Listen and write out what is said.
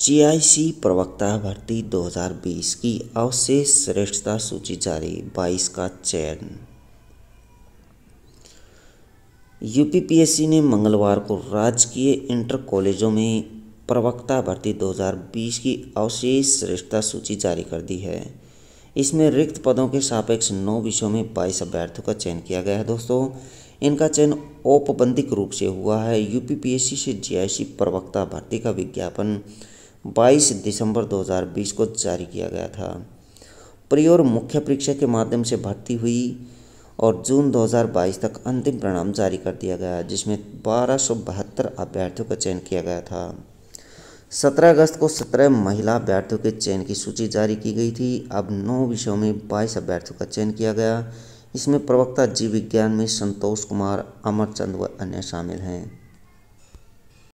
GIC प्रवक्ता भर्ती 2020 की अवशेष श्रेष्ठता सूची जारी 22 का चयन यूपीपीएससी ने मंगलवार को राजकीय इंटर कॉलेजों में प्रवक्ता भर्ती 2020 की अवशेष श्रेष्ठता सूची जारी कर दी है इसमें रिक्त पदों के सापेक्ष नौ विषयों में बाईस अभ्यर्थियों का चयन किया गया है दोस्तों इनका चयन औपबंधिक रूप से हुआ है यूपीपीएससी से जीआईसी प्रवक्ता भर्ती का विज्ञापन 22 दिसंबर 2020 को जारी किया गया था प्री और मुख्य परीक्षा के माध्यम से भर्ती हुई और जून 2022 तक अंतिम परिणाम जारी कर दिया गया जिसमें बारह अभ्यर्थियों का चयन किया गया था 17 अगस्त को 17 महिला अभ्यर्थियों के चयन की सूची जारी की गई थी अब नौ विषयों में 22 अभ्यर्थियों का चयन किया गया इसमें प्रवक्ता जीव विज्ञान में संतोष कुमार अमरचंद व अन्य शामिल हैं